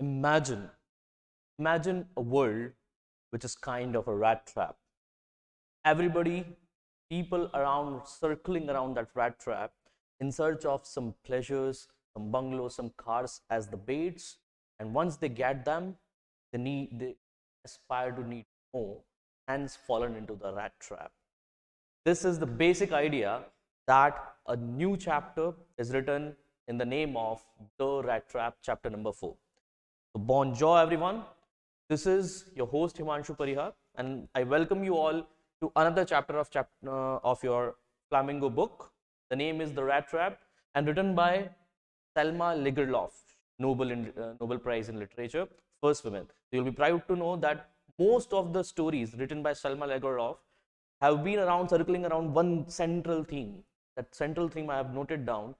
Imagine, imagine a world which is kind of a rat trap. Everybody, people around, circling around that rat trap in search of some pleasures, some bungalows, some cars as the baits. And once they get them, they need, they aspire to need more, hence fallen into the rat trap. This is the basic idea that a new chapter is written in the name of The Rat Trap, chapter number four. So bonjour everyone. This is your host Himanshu Parihar and I welcome you all to another chapter of chapter uh, of your Flamingo book. The name is The Rat Trap and written by Selma Ligerlof, Nobel in, uh, Nobel Prize in Literature, first woman. So you'll be proud to know that most of the stories written by Selma Ligerlof have been around circling around one central theme. That central theme I have noted down,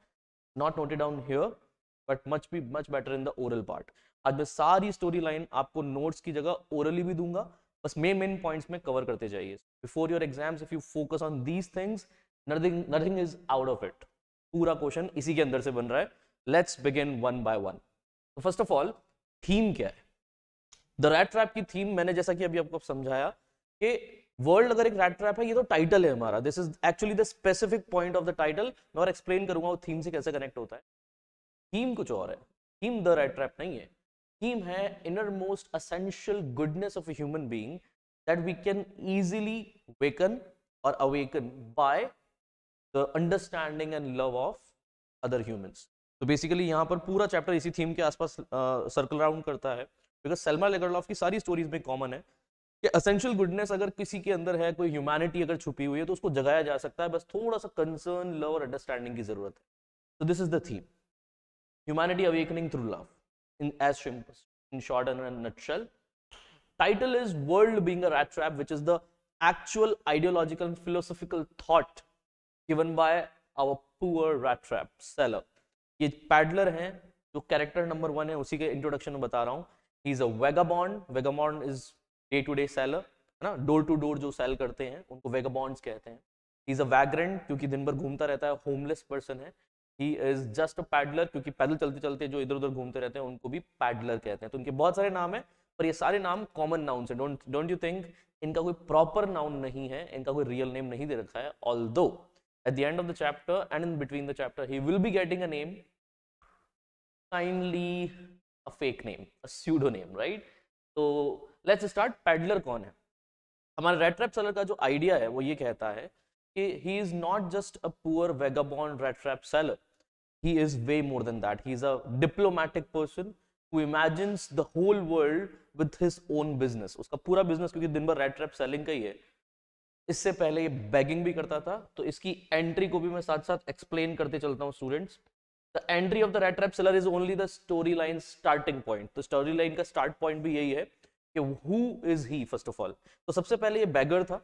not noted down here, but much be much better in the oral part. आज मैं सारी story line आपको notes की जगह orally भी दूंगा बस main main points में कवर करते जाइए before your exams if you focus on these things nothing nothing is out of it पूरा क्वेश्चन इसी के अंदर से बन रहा है let's begin one by one तो फर्स्ट ऑफ ऑल थीम क्या है द रैट ट्रैप की थीम मैंने जैसा कि अभी आपको समझाया कि वर्ल्ड अगर एक रैट ट्रैप है ये तो टाइटल है हमारा this is actually the specific point of the title मैं और एक्सप्लेन करूंगा वो थीम से कैसे कनेक्ट होता है थीम कुछ और है थीम द रैट ट्रैप नहीं है थीम है inner most essential goodness of human being that we can easily weaken और awaken by the understanding and love of other humans तो बेसिकली यहाँ पर पूरा चैप्टर इसी थीम के आसपास सर्कल राउंड करता है बिकॉज सलमा लेगरलॉफ की सारी स्टोरीज में कॉमन है कि असेंशियल गुडनेस अगर किसी के अंदर है कोई ह्यूमैनिटी अगर छुपी हुई है तो उसको जगाया जा सकता है बस थोड़ा सा कंसर्न लव और अंडरस्टैंडिंग की जरूरत है तो this is the theme humanity awakening through love in as shrimps in short and in a nutshell. Title is World Being a Rat Trap, which is the actual ideological and philosophical thought given by our poor rat trap seller. ye paddler peddler jo character number 1 hai है ke introduction mein bata raha hu he is a vagabond vagabond is day to day seller hai na door to door jo sell karte hain unko vagabonds kehte hain he is a vagrant kyunki din bhar ghumta rehta hai homeless person hai he is just a peddler क्योंकि पैदल चलते चलते जो इधर उधर घूमते रहते हैं उनको भी पैडलर कहते हैं तो उनके बहुत सारे नाम है पर ये सारे नाम कॉमन नाउन हैं डोंट डोंट यू थिंक इनका कोई प्रॉपर नाउन नहीं है इनका कोई रियल नेम नहीं दे रखा है although at the end of the chapter and in between the chapter he will be getting a name kindly a fake name a pseudo name right तो let's start peddler कौन है हमारा red trap seller का जो idea है वो ये कहता है कि he is not just a poor vagabond rat trap seller he is way more than that. He's a diplomatic person who imagines the whole world with his own business. उसका पूरा business क्योंकि दिन भर red trap selling का ही है इससे पहले ये begging भी करता था तो इसकी entry को भी मैं साथ साथ explain करते चलता हूँ students. The entry of the red trap seller is only the storyline starting point. तो storyline का start point भी यही है कि who is he first of all. तो सबसे पहले ये beggar था.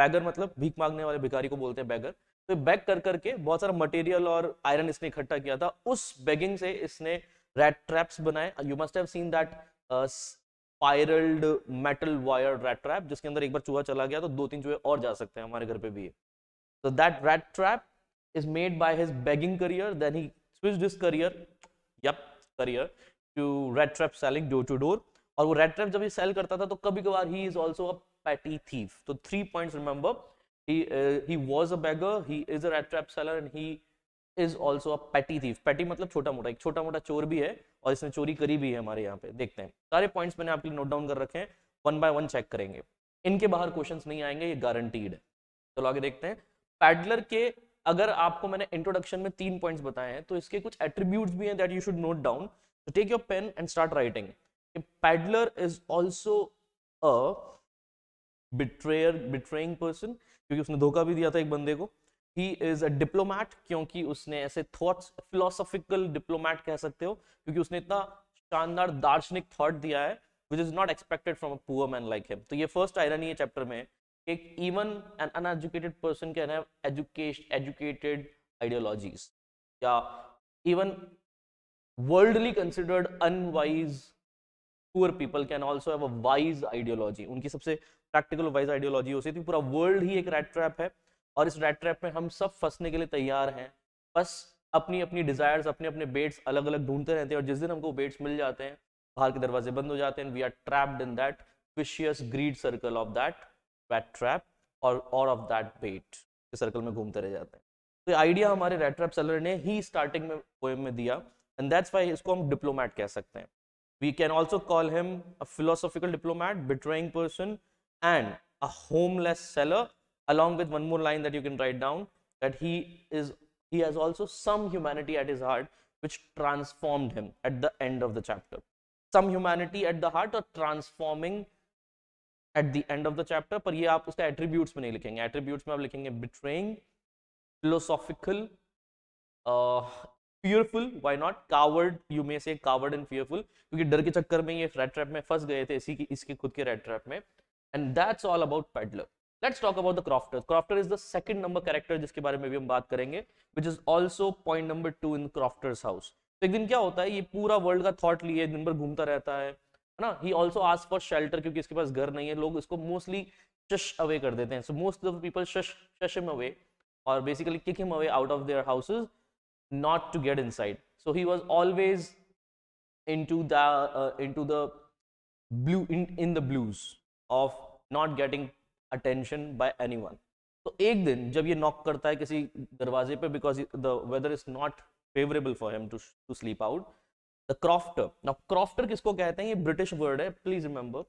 beggar मतलब भीख मांगने वाले भिखारी को बोलते हैं beggar. तो बैग कर करके बहुत सारा मटेरियल और आयरन इसने इकट्ठा किया था उस बैगिंग से इसने रेड ट्रैप्स बनाए you must have seen that spiralled metal wire rat trap जिसके अंदर एक बार चूहा चला गया तो दो तीन चूहे और जा सकते हैं हमारे घर पे भी तो that rat trap is made by his begging career then he switch this career yup career to rat trap selling door to door और वो रेड ट्रैप जब ये सेल करता था तो कभी कभार he is also a petty thief तो three points remember he uh, he was a beggar he is a rat trap seller and he is also a petty thief petty matlab chota mota ek chota mota chor bhi hai aur isne chori kari bhi hai hamare yahan pe dekhte hain sare points maine aapke liye note down kar rakhe hain one by one check karenge inke bahar questions nahi aayenge ye guaranteed hai चलो तो dekhte hain paddler ke के अगर आपको मैंने introduction में तीन points बताए हैं तो इसके कुछ एट्रीब्यूट भी हैं that you should note down take your pen and start writing peddler is also a betrayer betraying person क्योंकि उसने धोखा भी दिया था एक बंदे को ही इज अ डिप्लोमैट क्योंकि उसने ऐसे थॉट्स फिलोसॉफिकल डिप्लोमैट कह सकते हो क्योंकि उसने इतना शानदार दार्शनिक थॉट दिया है which is not expected from a poor man like him तो ये फर्स्ट आयरनी है चैप्टर में एक even an uneducated person can have education educated ideologies या even worldly considered unwise poor people can also have a wise ideology उनकी सबसे practical wise ideology हो सकती पूरा वर्ल्ड ही एक रेड ट्रैप है और इस रेड ट्रैप में हम सब फंसने के लिए तैयार हैं बस अपनी अपनी डिजायर्स अपने अपने बेट्स अलग अलग ढूंढते रहते हैं और जिस दिन हमको बेट्स मिल जाते हैं बाहर के दरवाजे बंद हो जाते हैं we are trapped in that vicious greed circle of that rat trap और और ऑफ दैट बेट के सर्कल में घूमते रह जाते हैं तो आइडिया हमारे रेड ट्रैप सेलर ने ही स्टार्टिंग में पोएम में दिया एंड दैट्स वाई इसको हम डिप्लोमैट कह सकते हैं we can also call him a philosophical diplomat betraying person and a homeless seller along with one more line that you can write down that he is he has also some humanity at his heart which transformed him at the end of the chapter some humanity at the heart or transforming at the end of the chapter पर ये आप उसके attributes में नहीं लिखेंगे attributes में आप लिखेंगे betraying philosophical uh, fearful why not coward you may say coward and fearful क्योंकि डर के चक्कर में ये रेड ट्रैप में फंस गए थे इसी की इसके खुद के and that's all about peddler let's talk about the crofter crofter is the second number character jiske bare mein bhi hum which is also point number 2 in crofter's house to ek din kya hota hai ye pura world ka thought liye din bhar ghumta rehta he also asks for shelter kyunki iske paas ghar nahi hai log isko mostly shush away kar dete so most of the people shush him away or basically kick him away out of their houses not to get inside so he was always into the uh, into the blue in the blues of not getting attention by any तो एक दिन जब ये knock करता है किसी दरवाजे पे because the weather is not favourable for him to to sleep out the crofter now crofter किसको कहते हैं ये ब्रिटिश वर्ड है please remember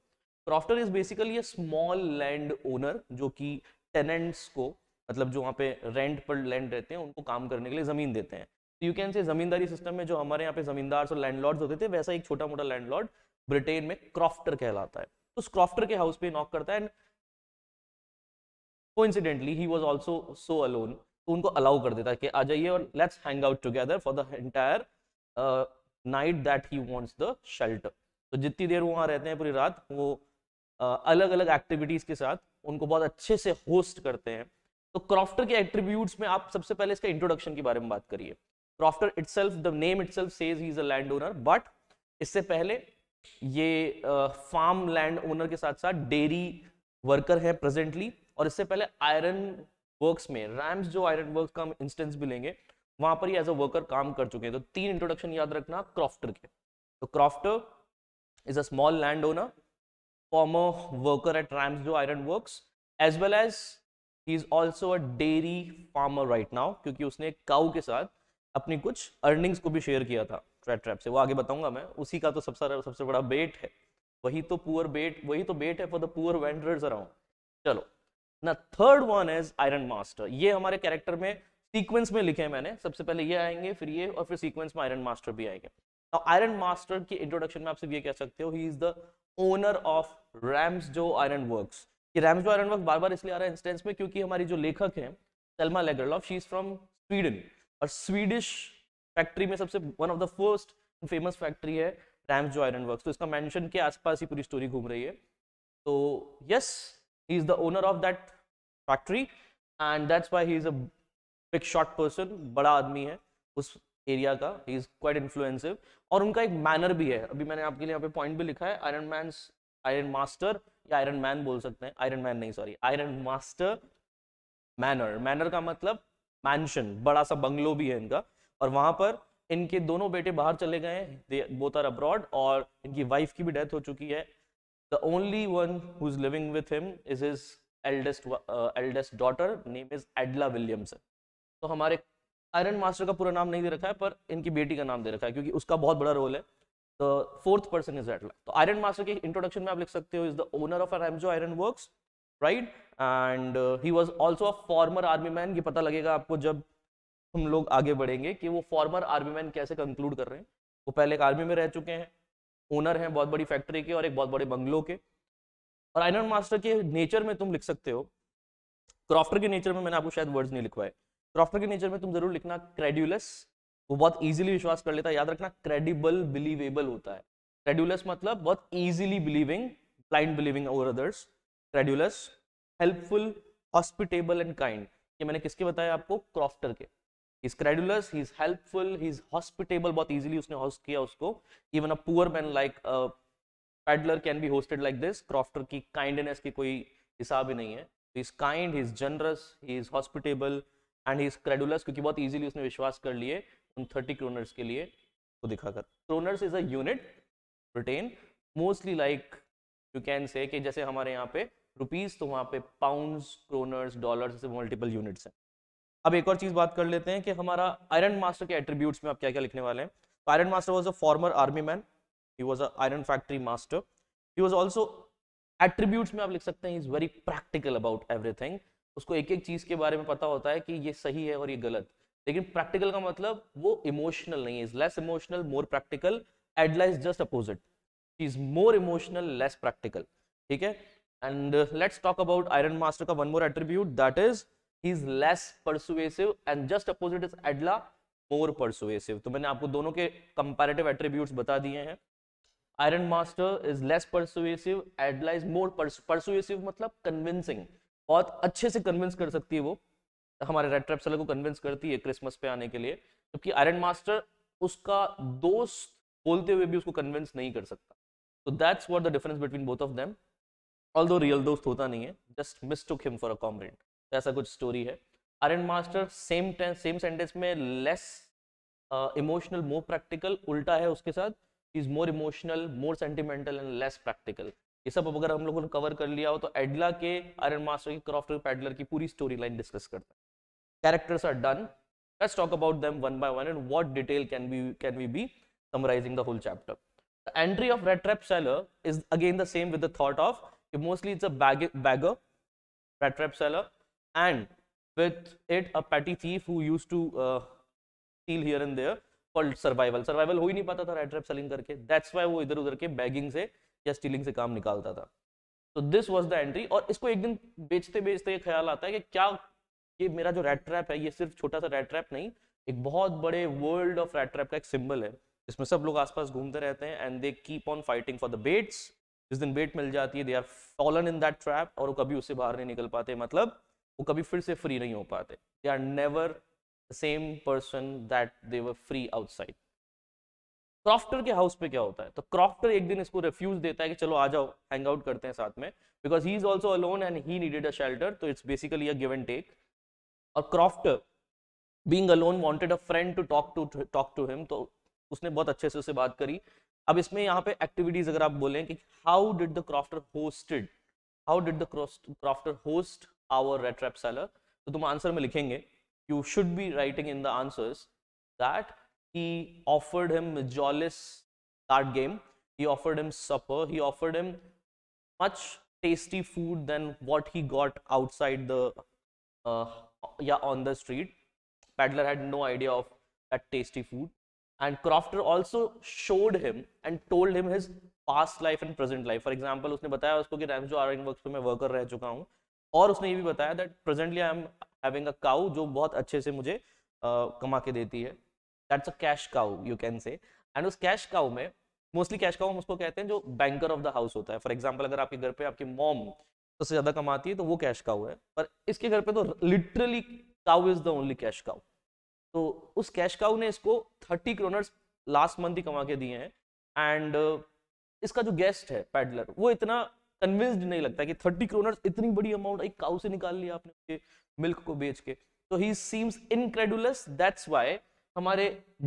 crofter is basically ये स्मॉल लैंड ओनर जो कि टेनेंट्स को मतलब जो वहाँ पे रेंट पर लैंड रहते हैं उनको काम करने के लिए ज़मीन देते हैं तो यू कैन से ज़मींदारी सिस्टम में जो हमारे यहाँ पे ज़मींदार और लैंडलॉर्ड्स होते थे वैसा एक छोटा मोटा लैंडलॉर्ड ब्रिटेन में क्रॉफ्टर कहलाता है उस तो क्रॉफ्टर के हाउस पे नॉक करता है and incidentally he was also so alone तो उनको अलाउ कर देता है कि आ जाइए और let's hang out together for the entire night that he wants the shelter तो जितनी देर वो वहाँ रहते हैं पूरी रात वो uh, अलग अलग एक्टिविटीज के साथ उनको बहुत अच्छे से होस्ट करते हैं तो क्रॉफ्टर के एट्रीब्यूट्स में आप सबसे पहले इसका इंट्रोडक्शन के बारे में बात करिए crofter itself the name itself says he is a land owner but इससे पहले ये फार्म लैंड ओनर के साथ साथ डेयरी वर्कर है प्रेजेंटली और इससे पहले आयरन वर्क्स में रैम्स जो आयरन वर्क्स का हम इंस्टेंस भी लेंगे वहां पर ही एज अ वर्कर काम कर चुके हैं तो तीन इंट्रोडक्शन याद रखना क्रॉफ्टर के तो crofter is a small land owner former worker at rams जो iron work as well as he is also a dairy farmer right now क्योंकि उसने काउ के साथ अपनी कुछ अर्निंग्स को भी शेयर किया था ट्रैट ट्रैप से वो आगे बताऊंगा मैं उसी का तो सबसे सबसे बड़ा बेट है वही तो पुअर बेट वही तो बेट है for the poor vendors around चलो ना third one is iron master ये हमारे कैरेक्टर में सीक्वेंस में लिखे हैं मैंने सबसे पहले ये आएंगे फिर ये और फिर सीक्वेंस में आयरन मास्टर भी आएंगे अब आयरन मास्टर की इंट्रोडक्शन में आप सिर्फ ये कह सकते हो he is the owner of rams जो आयरन वर्क्स ये रैम्स जो आयरन वर्क बार बार इसलिए आ रहा है इंस्टेंस में क्योंकि हमारी जो लेखक है Selma Lagerlof she is from Sweden और स्वीडिश फैक्ट्री में सबसे one of the first famous factory है रैम्स जो आयरन वर्क तो इसका मैंशन के आसपास ही पूरी स्टोरी घूम रही है तो yes he is the owner of that factory and that's why he is a big short person बड़ा आदमी है उस एरिया का ही इज क्वाइट इन्फ्लुएंसिव और उनका एक मैनर भी है अभी मैंने आपके लिए यहाँ पे पॉइंट भी लिखा है आयरन मैन आयरन मास्टर या आयरन मैन बोल सकते हैं आयरन मैन नहीं sorry iron master manor manor का मतलब मैंशन बड़ा सा बंगलो भी है इनका और वहां पर इनके दोनों बेटे बाहर चले गए बोथ आर अब्रॉड और इनकी वाइफ की भी डेथ हो चुकी है the only one who is living with him is is eldest eldest daughter name is Edla Williams तो हमारे आयरन मास्टर का पूरा नाम नहीं दे रखा है पर इनकी बेटी का नाम दे रखा है क्योंकि उसका बहुत बड़ा रोल है the fourth person is Edla तो आयरन मास्टर के इंट्रोडक्शन में आप लिख सकते हो इज द ओनर ऑफ एमजो iron work right and he was also a former army man ये पता लगेगा आपको जब हम लोग आगे बढ़ेंगे कि वो फॉर्मर आर्मी मैन कैसे कंक्लूड कर रहे हैं वो पहले एक आर्मी में रह चुके हैं ओनर हैं बहुत बड़ी फैक्ट्री के और एक बहुत बड़े बंगलों के और आयरन मास्टर के नेचर में तुम लिख सकते हो क्रॉफ्टर के नेचर में मैंने आपको शायद वर्ड्स नहीं लिखवाए क्रॉफ्टर के नेचर में तुम जरूर लिखना क्रेड्यूलस वो बहुत ईजिली विश्वास कर लेता है याद रखना क्रेडिबल बिलीवेबल होता है क्रेड्यूलस मतलब बहुत easily believing blind believing over others credulous helpful hospitable and kind ये मैंने किसके बताया आपको क्रॉफ्टर के is credulous is helpful is hospitable बहुत इजीली उसने होस्ट किया उसको even a poor man like peddler can be hosted like this crofter की काइंडनेस की कोई हिसाब ही नहीं है he is kind is generous he is hospitable and he is credulous क्योंकि बहुत इजीली उसने विश्वास कर लिए उन थर्टी क्रोनर्स के लिए को दिखाकर kroners is at unit mostly like you can say जैसे हमारे यहाँ पे रुपीज तो वहाँ पे pound kroners dollars multiple units हैं अब एक और चीज बात कर लेते हैं कि हमारा आयरन मास्टर के एट्रीब्यूट्स में आप क्या क्या लिखने वाले हैं iron master was a former army man he was a iron factory master he was also attributes में आप लिख सकते हैं is very practical about everything उसको एक एक चीज के बारे में पता होता है कि ये सही है और ये गलत लेकिन प्रैक्टिकल का मतलब वो इमोशनल नहीं है is less emotional more practical Edla is just opposite is more emotional less practical ठीक है and let's talk about iron master का one more attribute that is is less persuasive and just opposite is Edla more persuasive तो मैंने आपको दोनों के comparative attribute बता दिए हैं iron master is less persuasive Edla is more persuasive मतलब कन्विंसिंग बहुत अच्छे से कन्विंस कर सकती है वो हमारे रेड ट्रैप सेलर को कन्विंस करती है क्रिसमस पे आने के लिए जबकि आयरन मास्टर उसका दोस्त बोलते हुए भी उसको कन्विंस नहीं कर सकता तो that's what the difference between both of them all real दोस्त होता नहीं है just mistook him for a comrade तो ऐसा कुछ स्टोरी है iron master same same sentence में लेस इमोशनल मोर प्रैक्टिकल उल्टा है उसके साथ is more emotional more sentimental and less practical ये सब अगर हम लोगों ने कवर कर लिया हो तो एडला के अरेंट मास्टर की क्रॉफ्ट एडलर की पूरी स्टोरी लाइन डिस्कस करता है characters are done let's talk about them one by one and what detail can be can we be summarising the whole chapter the entry of rat trap seller is again the same with the thought of mostly it's a beggar rat trap seller and with it a petty thief who used to uh, steal here and there called survival survival हो ही नहीं पाता था red rap selling करके that's why वो इधर उधर के bagging से या स्टीलिंग से काम निकालता था तो दिस वॉज द एंट्री और इसको एक दिन बेचते बेचते ये ख्याल आता है कि क्या ये मेरा जो रेड ट्रैप है ये सिर्फ छोटा सा रेड ट्रैप नहीं एक बहुत बड़े वर्ल्ड ऑफ रेड ट्रैप का एक सिंबल है जिसमें सब लोग आसपास घूमते रहते हैं and they keep on fighting for the baits जिस दिन बेट मिल जाती है they are fallen in that trap और वो कभी उससे बाहर नहीं निकल पाते मतलब वो कभी फिर से फ्री नहीं हो पाते they are never same person that they were free outside crofter के हाउस पे क्या होता है तो क्रॉफ्टर एक दिन इसको रिफ्यूज देता है कि चलो आ जाओ हैंग आउट करते हैं साथ में because he is also alone and he needed a shelter तो it's basically a give and take और crofter being alone wanted a friend to talk to talk to him तो उसने बहुत अच्छे से उससे बात करी अब इसमें यहाँ पे एक्टिविटीज अगर आप बोलें कि how did the crofter hosted how did the crofter host our red trap seller तो तुम आंसर में लिखेंगे you should be writing in the answers that he offered him जॉलिस that game he offered him supper he offered him much tasty food then what he got outside the या on the street peddler had no idea of that tasty food and crofter also showed him and told him his past life and present life for example उसने बताया उसको कि RAM जो are N work पर मैं worker रह चुका हूँ और उसने ये भी बताया that presently I am having a cow जो बहुत अच्छे से मुझे uh, कमा के देती है that's a cash cow you can say and उस कैश काउ में मोस्टली कैश काउ हम उसको कहते हैं जो बैंकर ऑफ द हाउस होता है फॉर एग्जाम्पल अगर आपके घर पे आपकी मॉम सबसे ज्यादा कमाती है तो वो कैश काउ है पर इसके घर पे तो literally cow is the only cash cow तो उस कैश काउ ने इसको थर्टी क्रोनर्स लास्ट मंथ ही कमा के दिए हैं एंड इसका जो गेस्ट है पैडलर वो इतना कन्विंस्ड नहीं लगता कि थर्टी क्रोनर इतनी बड़ी अमाउंट एक काउ से निकाल लिया आपने मिल्क को बेच के तो he seems incredulous that's why हमारे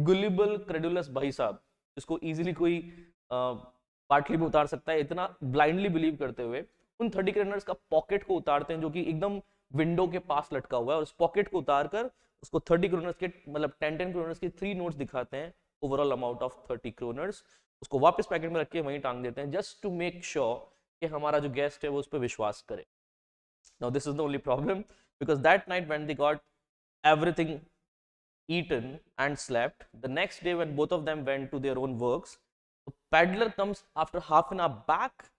गुलिबल क्रेडुलस भाई साहब जिसको इजीली कोई पार्टली में उतार सकता है इतना ब्लाइंडली बिलीव करते हुए उन थर्टी क्रोनर्स का पॉकेट को उतारते हैं जो कि एकदम विंडो के पास लटका हुआ है और उस पॉकेट को उतार कर उसको थर्टी क्रोनर्स के मतलब टेन टेन क्रोनर्स के थ्री नोट्स दिखाते हैं overall amount of thirty kroners उसको वापस पैकेट में रख के वहीं टांग देते हैं जस्ट टू मेक श्योर कि हमारा जो गेस्ट है वो उस पर विश्वास करे now this is the only problem because that night when they got everything eaten and slept the next day when both of them went to their own work the comes after half an an back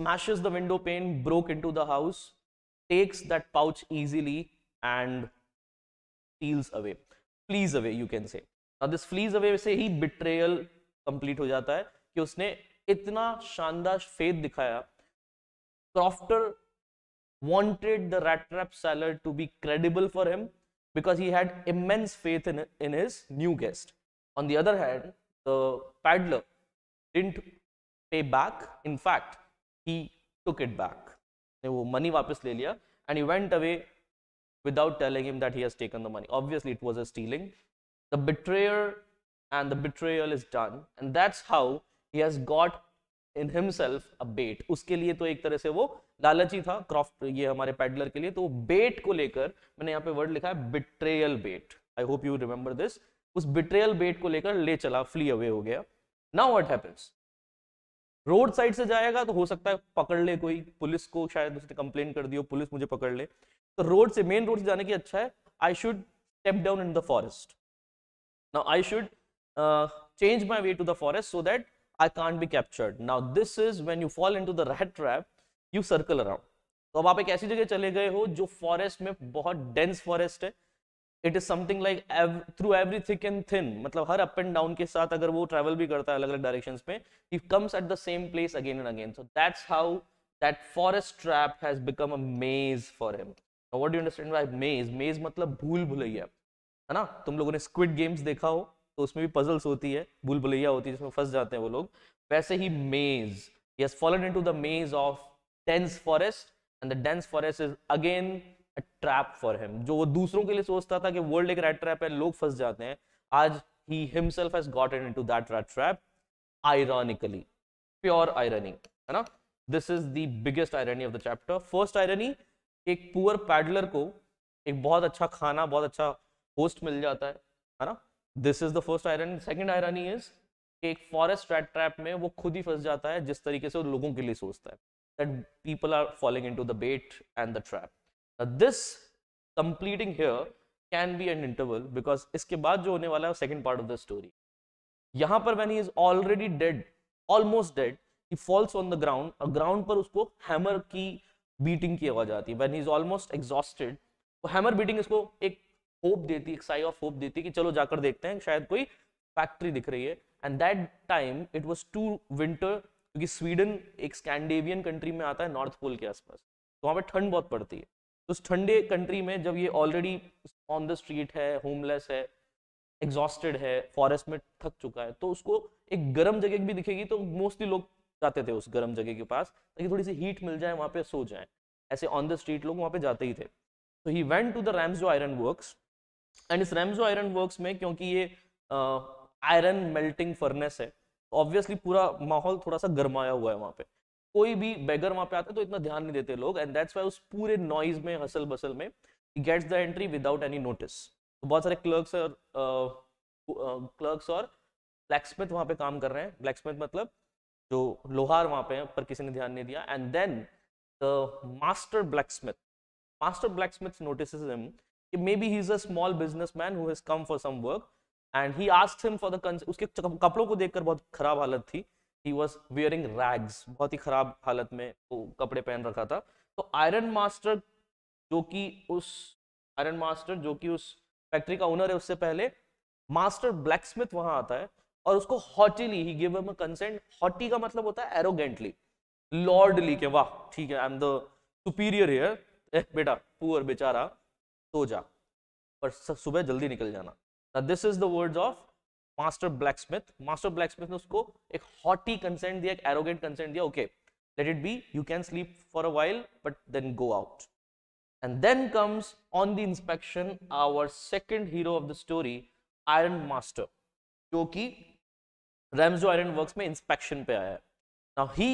smashes the window pane, broke into the house, takes that pouch easily, and steals away. Flees away, you can say. Now, this flees away से ही betrayal complete ho jata hai ki usne इतना शानदार faith दिखाया crofter wanted the rat trap seller to be credible for him because he had immense faith in, in his new guest. On the other hand, the paddler didn't pay back. In fact, he took it back. वो money वापस ले and he went away without telling him that he has taken the money. Obviously, it was a stealing. The betrayer and the betrayal is done and that's how he has got in himself a उसके लिए तो एक तरह से वो लालची था craft ये हमारे पैडलर के लिए तो बेट को लेकर मैंने यहाँ पे वर्ड लिखा है betrayal bait I hope you remember this उस बिट्रेयल बेट को लेकर ले चला फ्ली अवे हो गया now what happens road side से जाएगा तो हो सकता है पकड़ ले कोई पुलिस को शायद उसने कंप्लेन कर दी हो पुलिस मुझे पकड़ ले तो रोड से मेन रोड से जाने की अच्छा है I should step down in the forest now I should change my way to the forest so that I can't be captured. Now this is when you fall into the rat trap you circle around तो अब आप एक ऐसी जगह चले गए हो जो फॉरेस्ट में बहुत डेंस फॉरेस्ट है it is something like through every thick and thin मतलब हर अप एंड डाउन के साथ अगर वो ट्रेवल भी करता है अलग अलग डायरेक्शन में he comes at the same place again and again so that's how that forest trap has become a maze for him what do understand by maze maze मतलब भूल भुलैया है ना तुम लोगों ने स्क्विड गेम्स देखा हो तो उसमें भी पजल्स होती है भूल भुलैया होती है जिसमें फंस जाते हैं वो लोग वैसे ही maze yes fallen into the maze of dense forest and the dense forest is again a trap for him जो वो दूसरों के लिए सोचता था कि वर्ल्ड एक रेड ट्रैप है लोग फंस जाते हैं आज he himself has gotten to that rat trap ironically pure irony है ना this is the biggest irony of the chapter first irony एक पुअर पैडलर को एक बहुत अच्छा खाना बहुत अच्छा होस्ट मिल जाता है है ना this is the first iron second irony is एक फॉरेस्ट रेड ट्रैप में वो खुद ही फंस जाता है जिस तरीके से वो लोगों के लिए सोचता है that people are following into the bait and the trap this completing here can be an interval because इसके बाद जो होने वाला है second part of the story यहां पर मैंने is already dead almost dead he falls on the ground और ग्राउंड पर उसको हैमर की बीटिंग की आवाज आती है when he is almost exhausted वो हैमर बीटिंग इसको एक होप देती एक साई ऑफ होप देती कि चलो जाकर देखते हैं शायद कोई फैक्ट्री दिख रही है and that time it was to winter क्योंकि स्वीडन एक स्कैंडेवियन कंट्री में आता है नॉर्थ पोल के आसपास तो वहाँ पर ठंड बहुत पड़ती है तो उस ठंडे कंट्री में जब ये ऑलरेडी ऑन द स्ट्रीट है होमलेस है एग्जॉस्टेड है फॉरेस्ट में थक चुका है तो उसको एक गर्म जगह भी दिखेगी तो मोस्टली लोग जाते थे उस गर्म जगह के पास ताकि थोड़ी सी हीट मिल जाए वहाँ पे सो जाए ऐसे ऑन द स्ट्रीट लोग वहाँ पे जाते ही थे तो he went to the Rams जो आयरन वर्क एंड इस रेमजो आयरन वर्क्स में क्योंकि ये आयरन मेल्टिंग फर्नेस है ऑब्वियसली तो पूरा माहौल थोड़ा सा गर्माया हुआ है वहाँ पे कोई भी बेगर वहाँ पे आता है तो इतना ध्यान नहीं देते लोग एंड दैट्स वाई उस पूरे नॉइज में हसल बसल में gets the entry without any notice तो बहुत सारे क्लर्क्स और क्लर्क्स और ब्लैक स्मिथ वहाँ पे काम कर रहे हैं ब्लैक स्मिथ मतलब जो लोहार वहाँ पे है पर किसी ने ध्यान नहीं दिया and then the master blacksmith master blacksmith notice maybe he is a small businessman who has come for some work and he asked him for the उसके कपड़ों को देखकर बहुत खराब हालत थी ही was wearing रैग्स बहुत ही खराब हालत में वो कपड़े पहन रखा था तो आयरन मास्टर जो कि उस आयरन मास्टर जो कि उस फैक्ट्री का ओनर है उससे पहले मास्टर ब्लैक स्मिथ वहां आता है और उसको haughtily he give him consent haughty का मतलब होता है एरोगेंटली लॉर्डली के वाह ठीक है I am the superior here बेटा पुअर बेचारा सो जा पर सुबह जल्दी निकल जाना ना this is the words of master blacksmith master blacksmith ने उसको एक हॉटी कंसेंट दिया एक एरोगेंट कंसेंट दिया okay let it be you can sleep for a while but then go out and then comes on the inspection our second hero of the story iron master जो कि Ramsjo iron works में inspection पे आया है now he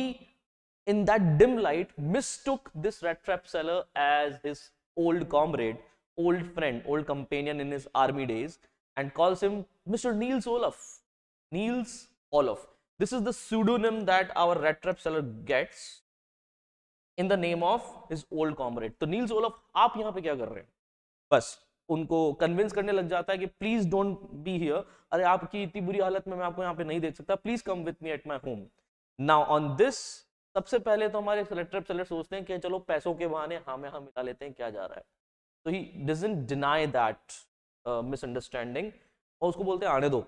in that dim light mistook this rat trap seller as his old comrade old friend, old companion in his army days, and calls him Mr. Niels Olaf. Niels Olaf. This is the pseudonym that our rat trap seller gets in the name of his old comrade. So Niels Olaf, आप यहाँ पे क्या कर रहे हैं बस उनको convince करने लग जाता है कि प्लीज डोंट बी हियर अरे आपकी इतनी बुरी हालत में मैं आपको यहाँ पे नहीं देख सकता please come with me at my home now on this सबसे पहले तो हमारे सेलेक्टर सेलर सोचते हैं कि चलो पैसों के बहाने हाँ में हाँ मिला लेते हैं क्या जा रहा है तो ही डजेंट डिनाई दैट मिसअंडरस्टैंडिंग और उसको बोलते हैं आने दो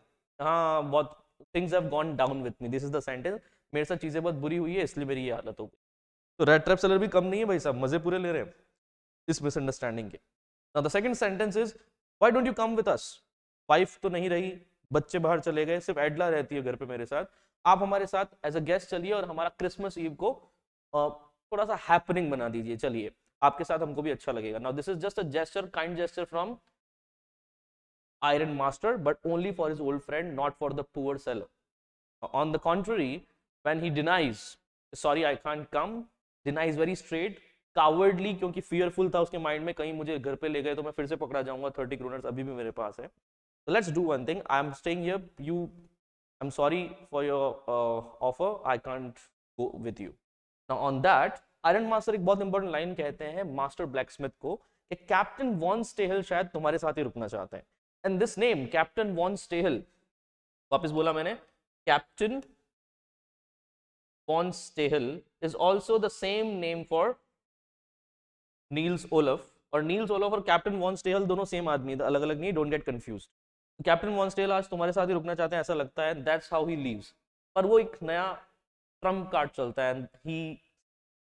हाँ बहुत things have gone down with me this is the sentence मेरे साथ चीज़ें बहुत बुरी हुई है इसलिए मेरी ये हालत हो गई तो रेड ट्रैप सेलर भी कम नहीं है भाई साहब मज़े पूरे ले रहे हैं इस मिसअंडरस्टैंडिंग के ना the second sentence is why don't you come with us wife तो नहीं रही बच्चे बाहर चले गए सिर्फ एडला रहती है घर पे मेरे साथ आप हमारे साथ एज अ गेस्ट चलिए और हमारा क्रिसमस ईव को uh, थोड़ा सा हैपनिंग बना दीजिए चलिए आपके साथ हमको भी अच्छा लगेगा now this is just a jester kind jester from iron master but only for his old friend not for the poor seller on the contrary when he denies sorry I can't come denies very straight cowardly क्योंकि fearful था उसके mind में कहीं मुझे घर पे ले गए तो मैं फिर से पकड़ा जाऊंगा थर्टी क्रोनर्स अभी भी मेरे पास है तो let's do one thing I am staying here you I am sorry for your offer I can't go with you now on that iron master एक बहुत इंपॉर्टेंट लाइन कहते हैं मास्टर ब्लैकस्मिथ को कि कैप्टन वॉन स्टेहल शायद तुम्हारे साथ ही रुकना चाहते हैं and this name captain von Stahl वापिस बोला मैंने captain von Stahl is also the same name for Niels Olaf और नील्स ओलफ और कैप्टन वॉन स्टेहल दोनों सेम आदमी अलग अलग नहीं don't get confuse captain von Stahl आज तुम्हारे साथ ही रुकना चाहते हैं ऐसा लगता है दैट्स हाउ ही लीव्स पर वो एक नया ट्रम्प कार्ड चलता है and he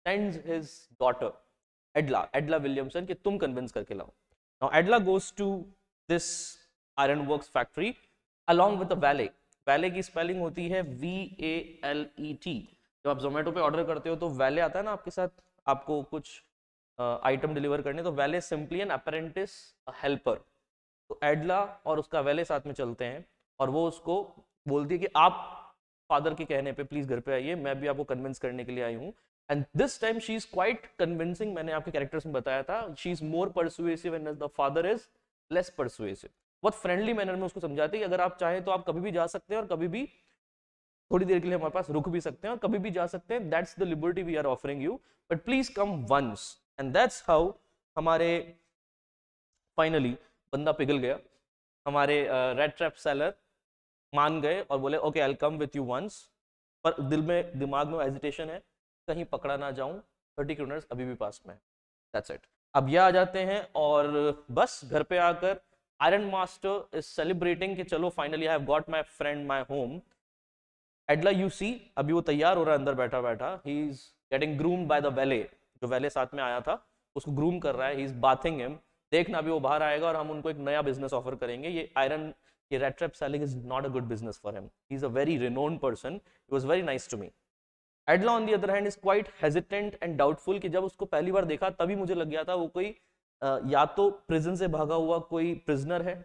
sends his daughter Edla, Edla Williamson कि तुम convince करके लाओ. Now Edla goes to this ironworks factory along with a valet. Valet की spelling होती है V A L E T. जब आप Zomato पे order करते हो तो valet आता है ना आपके साथ आपको कुछ आइटम डिलीवर करने तो valet simply an apprentice helper तो एडला और उसका वैले साथ में चलते हैं और वो उसको बोलती है कि आप फादर के कहने पे प्लीज़ घर पे आइए मैं भी आपको कन्विंस करने के लिए आई हूँ and this time she is quite convincing मैंने आपके कैरेक्टर्स में बताया था she is more persuasive and the father is less persuasive बहुत फ्रेंडली मैनर में उसको समझाती है अगर आप चाहें तो आप कभी भी जा सकते हैं और कभी भी थोड़ी देर के लिए हमारे पास रुक भी सकते हैं और कभी भी जा सकते हैं that's the liberty we are offering you but please come once and that's how हमारे फाइनली बंदा पिघल गया हमारे रेड ट्रैप सेलर मान गए और बोले okay I come with you once पर दिल में दिमाग में एजिटेशन है कहीं पकड़ा ना जाऊं थर्टी किलोमीटर अभी भी पास में दैट्स इट अब यह आ जाते हैं और बस घर पे आकर आयरन मास्टर इज सेलिब्रेटिंग कि चलो finally I have got my friend my home Edla you see अभी वो तैयार हो रहा है अंदर बैठा बैठा he is getting groom by the valet जो वैले साथ में आया था उसको ग्रूम कर रहा है ही इज बाथिंग हिम देखना अभी वो बाहर आएगा और हम उनको एक नया बिजनेस ऑफर करेंगे ये आयरन ये rattrap selling is not a good business for him he is a very renown person it was very nice to me Edla on the other hand is quite hesitant and doubtful कि जब उसको पहली बार देखा तभी मुझे लग गया था वो कोई या तो प्रिजन से भागा हुआ कोई प्रिजनर है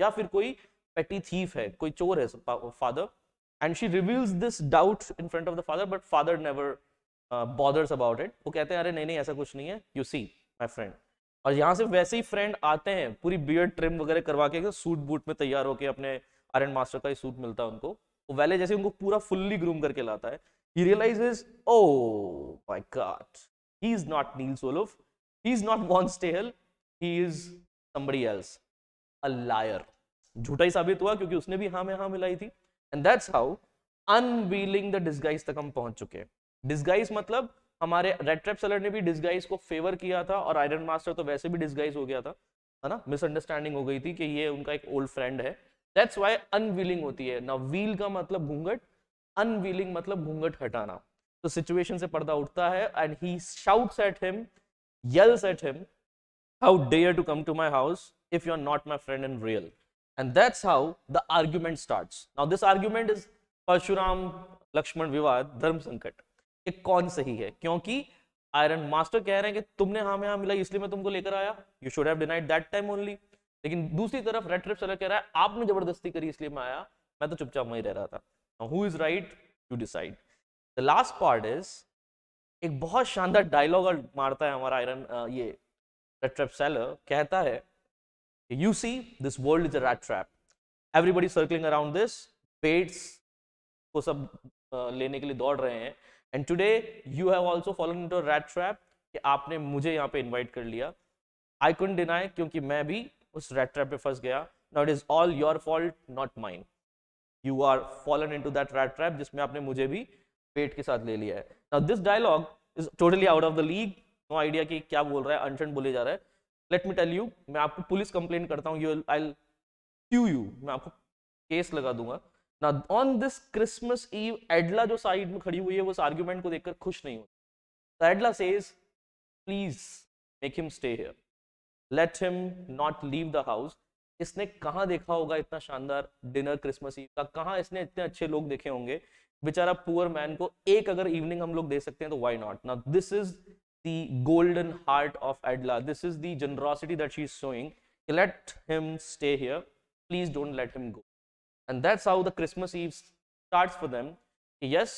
या फिर कोई पेटी थीफ है कोई चोर है father and she reveals this doubt in front of the father but father never bothers about it वो कहते हैं अरे नहीं नहीं ऐसा कुछ नहीं है यू सी माई फ्रेंड और यहाँ से वैसे ही फ्रेंड आते हैं पूरी बियर्ड ट्रिम वगैरह करवा के सूट बूट में तैयार होकर अपने आर्यन मास्टर का ही सूट मिलता है उनको वो वैले जैसे उनको पूरा फुल्ली ग्रूम करके लाता है He realizes, oh my God, he's not Niels Olof. He's not Von Stahel. He is somebody else. A liar. झूठा ही साबित हुआ क्योंकि उसने भी हाँ में हाँ मिलाई थी and that's how unveiling the disguise तक हम पहुंच चुके हैं डिस्गाइज मतलब हमारे रेड ट्रैप सेलर ने भी डिस्गाइज को फेवर किया था और आयरन मास्टर तो वैसे भी डिस्गाइज हो गया था है ना मिसअंडरस्टैंडिंग हो गई थी कि ये उनका एक ओल्ड फ्रेंड है दैट्स वाई अनवीलिंग होती है ना व्हील का मतलब घूंघट अनवीलिंग मतलब घूंघट हटाना तो सिचुएशन से पर्दा उठता है and he shouts at him yells at him how dare to come to my house if you are not my friend in real and that's how the argument starts now this argument is Parashuram Lakshman विवाद धर्म संकट कि कौन सही है क्योंकि iron master कह रहे हैं कि तुमने हमें हाँ, हाँ मिला इसलिए मैं तुमको लेकर आया you should have denied that time only लेकिन दूसरी तरफ रेड ट्रिप कह रहा है आपने जबरदस्ती करी इसलिए मैं आया मैं तो चुपचाप वहीं रह रहा था Now, who is right? You decide. The last part is एक बहुत शानदार डायलॉग मारता है हमारा आयरन ये रेड ट्रैप सेलर कहता है you see this world is a rat trap everybody circling around this baits को सब लेने के लिए दौड़ रहे हैं and today you have also fallen into rat trap कि आपने मुझे यहाँ पे इनवाइट कर लिया आई कुंड डिनाई क्योंकि मैं भी उस रैट ट्रैप पे फंस गया now it is all your fault not mine you are fallen into that rat trap जिसमें आपने मुझे भी पेट के साथ ले लिया है ना this dialogue is totally out of the league no idea कि क्या बोल रहा है अनशन बोले जा रहा है लेट मी टेल यू मैं आपको पुलिस कंप्लेन करता हूँ यू आई क्यू यू मैं आपको केस लगा दूंगा ना on this Christmas eve Edla जो साइड में खड़ी हुई है वो उस आर्ग्यूमेंट को देखकर खुश नहीं होती Edla says please make him stay here let him not leave the house इसने कहाँ देखा होगा इतना शानदार डिनर क्रिसमस ईव का कहाँ इसने इतने अच्छे लोग देखे होंगे बेचारा पुअर मैन को एक अगर इवनिंग हम लोग दे सकते हैं तो वाई नॉट ना this is the golden heart of Edla this is the generosity that she is showing let him stay here please don't let him go and that's how the Christmas eve starts for them yes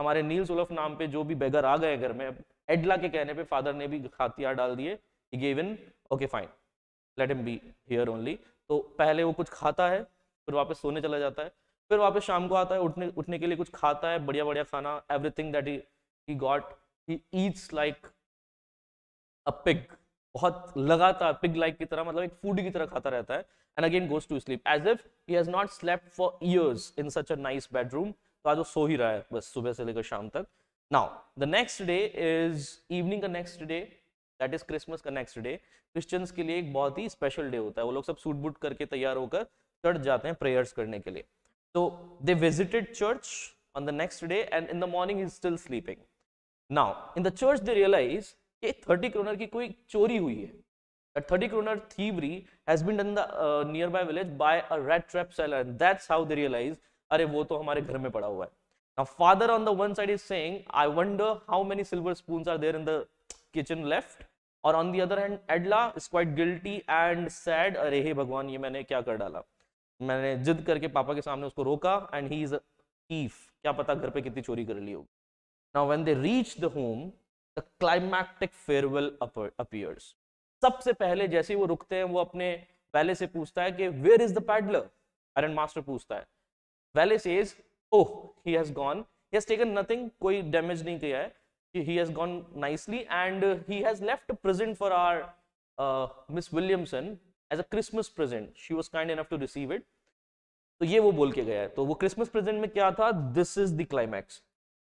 हमारे Niels Olaf नाम पे जो भी बेगर आ गए घर में एडला के कहने पे फादर ने भी खातिया डाल दिए given okay fine let him be here only तो पहले वो कुछ खाता है फिर वापस सोने चला जाता है फिर वापस शाम को आता है उठने उठने के लिए कुछ खाता है बढ़िया बढ़िया खाना everything that he got he eats like a pig बहुत लगातार पिग लाइक की तरह मतलब एक फूड की तरह खाता रहता है and again goes to sleep as if he has not slept for years in such a nice bedroom तो आज वो सो ही रहा है बस सुबह से लेकर शाम तक now the next day is evening का next day that is Christmas का नेक्स्ट डे क्रिश्चियंस के लिए एक बहुत ही स्पेशल डे होता है वो लोग सब सूट बूट करके तैयार होकर चर्च जाते हैं प्रेयर्स करने के लिए तो they visited church on the next day and in the morning is still sleeping now in the church they realize कि थर्टी क्रोनर की कोई चोरी हुई है that 30 kroner thievery has been done in the uh, nearby village by a rat trap seller and that's how they realize अरे वो तो हमारे घर में पड़ा हुआ है now father on the one side is saying i wonder how many silver spoons are there in the kitchen left और on the other hand Edla is quite guilty and sad अरे हे भगवान ये मैंने क्या कर डाला मैंने जिद करके पापा के सामने उसको रोका एंड ही इज अफ क्या पता घर पे कितनी चोरी कर ली होगी now when they reach the home the climactic farewell appears सबसे पहले जैसे ही वो रुकते हैं वो अपने वैले से पूछता है कि where is the peddler iron master पूछता है valet says oh he has gone he has taken nothing कोई डैमेज नहीं किया है he has gone nicely and uh, he has left a present for our uh, Miss Williamson as a Christmas present. She was kind enough to receive it. तो ये वो बोल के गया है तो वो क्रिसमस प्रेजेंट में क्या था दिस इज द क्लाइमैक्स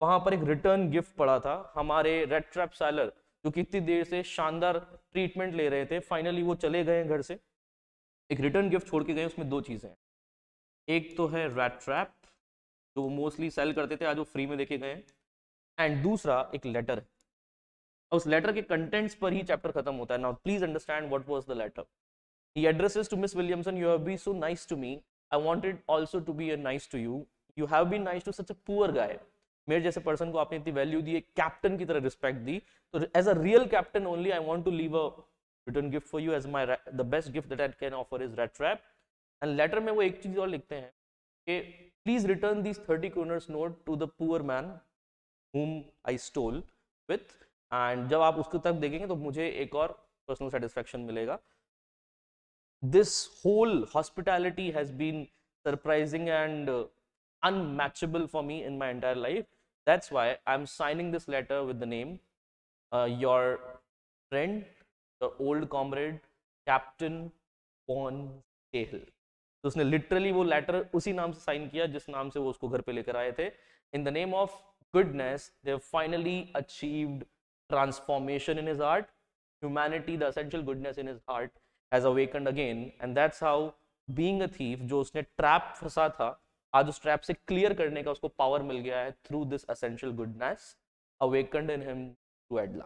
वहां पर एक रिटर्न गिफ्ट पड़ा था हमारे रेड ट्रैप सैलर जो कि इतनी देर से शानदार ट्रीटमेंट ले रहे थे फाइनली वो चले गए घर से एक रिटर्न गिफ्ट छोड़ के गए उसमें दो चीज़ें हैं एक तो है रेड ट्रैप जो मोस्टली सेल करते थे आज वो फ्री में देखे गए हैं एंड दूसरा एक लेटर है उस लेटर के कंटेंट्स पर ही चैप्टर खत्म होता है now please understand what was the letter he addresses to Miss Williamson you have been so nice to me I wanted also to be a nice to you you have been nice to such a poor guy मेरे जैसे person को आपने इतनी value दी captain की तरह respect दी तो as a real captain only I want to leave a return gift for you as my the best gift that I can offer is rat trap and letter में वो एक चीज और लिखते हैं कि please return this 30 kroners note to the poor man whom I stole with and जब आप उसको तक देखेंगे तो मुझे एक और पर्सनल सेटिस्फेक्शन मिलेगा this whole hospitality has been surprising and unmatchable for me in my entire life. That's why I'm signing this letter with the name uh, your friend, your old comrade, Captain Von Cahill. तो उसने literally वो letter उसी नाम से sign किया जिस नाम से वो उसको घर पे लेकर आए थे in the name of goodness, they have finally achieved transformation in his heart. Humanity, the essential goodness in his heart, has awakened again. And that's how being a thief, जो उसने trap फंसा था आज उस ट्रैप से clear करने का उसको पावर मिल गया है through this essential goodness awakened in him to Edla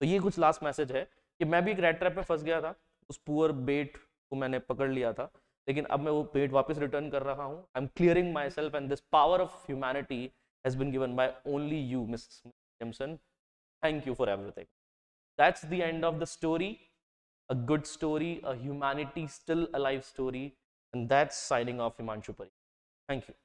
तो ये कुछ लास्ट मैसेज है कि मैं भी एक रेड ट्रैप में फंस गया था उस पुअर बेट को मैंने पकड़ लिया था लेकिन अब मैं वो बेट वापस रिटर्न कर रहा हूँ I am clearing myself and this power of humanity has been given by only you, Mrs. Simpson. Thank you for everything. That's the end of the story. A good story, a humanity still alive story. And that's signing off Himanshu Pari. Thank you.